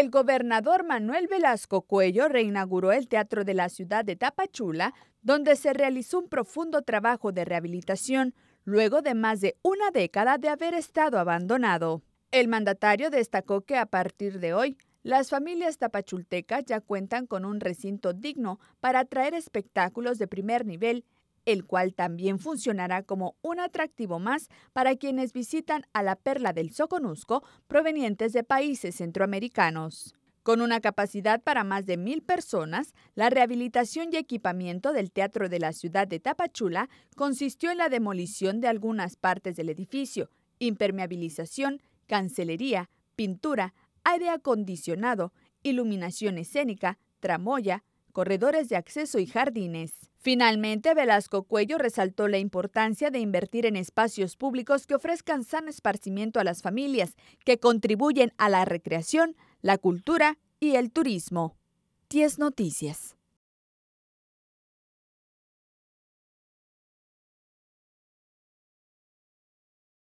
El gobernador Manuel Velasco Cuello reinauguró el Teatro de la Ciudad de Tapachula, donde se realizó un profundo trabajo de rehabilitación luego de más de una década de haber estado abandonado. El mandatario destacó que a partir de hoy, las familias tapachultecas ya cuentan con un recinto digno para atraer espectáculos de primer nivel el cual también funcionará como un atractivo más para quienes visitan a la perla del Soconusco provenientes de países centroamericanos. Con una capacidad para más de mil personas, la rehabilitación y equipamiento del Teatro de la Ciudad de Tapachula consistió en la demolición de algunas partes del edificio, impermeabilización, cancelería, pintura, aire acondicionado, iluminación escénica, tramoya, corredores de acceso y jardines. Finalmente, Velasco Cuello resaltó la importancia de invertir en espacios públicos que ofrezcan sano esparcimiento a las familias, que contribuyen a la recreación, la cultura y el turismo. 10 Noticias.